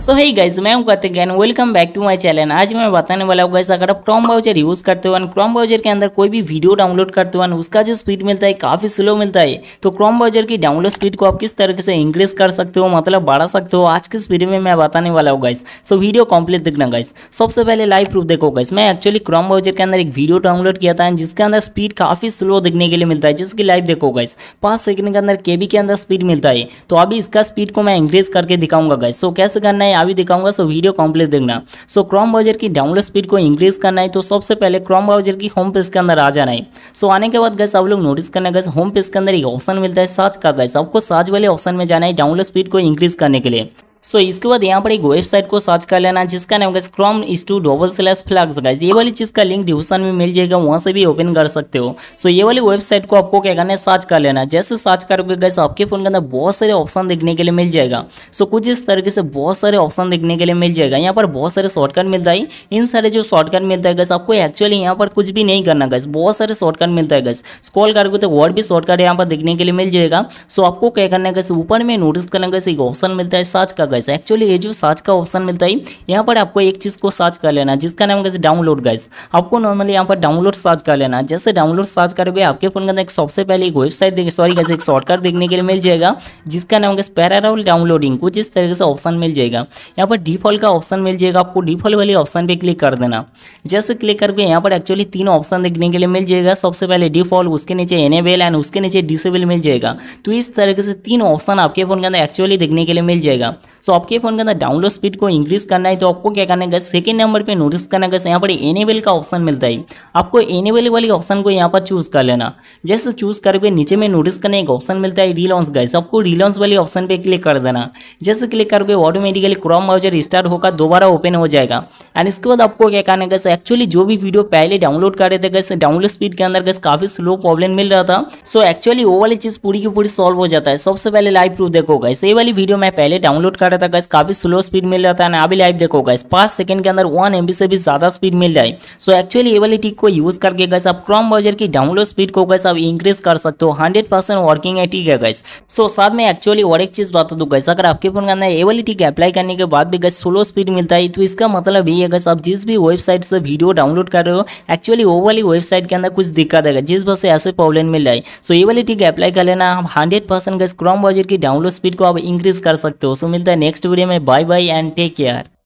सो है गाइज मैं हूँ कहते गैन welcome back to my channel आज मैं बताने वाला हूँ गाइज अगर आप क्रोम ब्राउजर यूज़ करते हो क्रोम ब्राउजर के अंदर कोई भी वीडियो डाउनलोड करते हो उसका जो स्पीड मिलता है काफ़ी स्लो मिलता है तो क्रोम ब्राउजर की डाउनलोड स्पीड को आप किस तरीके से इंक्रीज कर सकते हो मतलब बढ़ा सकते हो आज की स्पीड में मैं बताने वाला हूँ गाइज सो वीडियो कम्प्लीट देखना गाइज सबसे पहले लाइव प्रूफ देखो गाइज मैं एक्चुअली क्रोम ब्राउजर के अंदर एक वीडियो डाउनलोड किया था जिसके अंदर स्पीड काफ़ी स्लो देखने के लिए मिलता है जिसकी लाइव देखो गाइज पाँच सेकंड के अंदर के के अंदर स्पीड मिलता है तो अभी इसका स्पीड को मैं इंक्रीज करके दिखाऊंगा गाइज सो कैसे करना है है अभी दिखाऊंगा सो वीडियो कॉम्प्लीट देखना सो क्रोम ब्राउजर की डाउनलोड स्पीड को इंक्रीज करना है तो सबसे पहले क्रोम ब्राउजर की होम पेज के अंदर आ जाना है सो आने के बाद गैस आप लोग नोटिस करना गैस होम पेज के अंदर एक ऑप्शन मिलता है सर्च का गैस आपको सर्च वाले ऑप्शन में जाना है डाउनलोड स्पीड को इंक्रीज करने के लिए सो इसके बाद यहाँ पर एक वेबसाइट को सर्च कर लेना जिसका नाम Chrome is to double slash flags guys ये वाली चीज़ का लिंक डिस्क्रिप्शन में मिल जाएगा वहां से भी ओपन कर सकते हो सो ये वाली वेबसाइट को आपको क्या करना है सर्च कर लेना जैसे सर्च करोगे गैस आपके फोन के अंदर बहुत सारे ऑप्शन देखने के लिए मिल जाएगा सो कुछ इस तरीके से बहुत सारे ऑप्शन देखने के लिए मिल जाएगा यहाँ पर बहुत सारे शॉर्टकट मिलता है इन सारे जो शॉर्टकट मिलता है गाइस आपको एक्चुअली यहाँ पर कुछ भी नहीं करना गाइस बहुत सारे शॉर्टकट मिलता है गाइस स्क्रॉल करोगे तो वर्ड भी शॉर्टकट यहाँ पर देखने के लिए मिल जाएगा सो आपको क्या करना है गाइस ऊपर में नोटिस करना गैस एक ऑप्शन मिलता है सर्च का गाइस एक्चुअली ये जो सर्च का ऑप्शन मिलता है यहाँ पर आपको एक चीज़ को सर्च कर लेना जिसका नाम कैसे डाउनलोड गाइस आपको नॉर्मली यहाँ पर डाउनलोड सर्च कर लेना जैसे डाउनलोड सर्च करोगे आपके फोन के अंदर एक सबसे पहले एक वेबसाइट देखिए सॉरी कैसे एक शॉर्टकट देखने के लिए मिल जाएगा जिसका नाम कैसे पैराराउल डाउनलोडिंग कुछ इस तरीके से ऑप्शन मिल जाएगा यहाँ पर डिफॉल्ट का ऑप्शन मिल जाएगा आपको डिफॉल्ट वाले ऑप्शन पर क्लिक कर देना जैसे क्लिक करके यहाँ पर एक्चुअली तीन ऑप्शन देखने के लिए मिल जाएगा सबसे पहले डिफॉल्ट उसके नीचे एनेबल एंड उसके नीचे डिसेबल मिल जाएगा तो इस तरीके से तीन ऑप्शन आपके फोन के अंदर एक्चुअली देखने के लिए मिल जाएगा सो आपके फोन के अंदर डाउनलोड स्पीड को इंक्रीज करना है तो आपको क्या करना है सेकेंड नंबर पर नोटिस करना है यहाँ पर एनेबल का ऑप्शन मिलता है आपको एनेबल वाली ऑप्शन को यहाँ पर चूज कर लेना जैसे चूज करके नीचे में नोटिस करने एक ऑप्शन मिलता है रिलॉन्स गाइस आपको रिलॉन्स वाले ऑप्शन पर क्लिक कर देना जैसे क्लिक करके ऑटोमेटिकली क्रॉम ब्राउजर स्टार्ट होकर दोबारा ओपन हो जाएगा एंड इसके बाद आपको क्या करना है एक्चुअली जो भी वीडियो पहले डाउनलोड कर रहे थे गैस डाउनलोड स्पीड के अंदर गैस काफी स्लो प्रॉब्लम मिल रहा था सो एक्चुअली वो वाली चीज पूरी की पूरी सॉल्व हो जाता है सबसे पहले लाइव प्रूफ देखो गैस ये वाली वीडियो मैं पहले डाउनलोड कर चलता रहता है गैस काफ़ी स्लो स्पीड मिल जाता है ना अभी लाइव देखो गैस पांच सेकंड के अंदर वन एमबी से भी ज़्यादा स्पीड मिल जाए सो एक्चुअली ये वाली टिक को यूज़ करके गैस आप क्रॉम ब्राउजर की डाउनलोड स्पीड को गैस आप इंक्रीज कर सकते हो हंड्रेड परसेंट वर्किंग है ठीक है गैस सो साथ में एक्चुअली और एक चीज़ बता दू गैस अगर आपके फोन के अंदर ये वाली टिक अप्लाई करने के बाद भी गैस स्लो स्पीड मिलता है तो इसका मतलब ये है गैस आप जिस भी वेबसाइट से वीडियो डाउनलोड कर रहे हो एक्चुअली वो वाली वेबसाइट के अंदर कुछ दिक्कत है जिस वजह से ऐसे प्रॉब्लम मिल जाए सो ये वाली टिक अप्लाई कर लेना hundred percent guys Chrome browser की डाउनलोड स्पीड को आप इंक्रीज कर सकते हो सो मिलता है नेक्स्ट वीडियो में bye bye and take care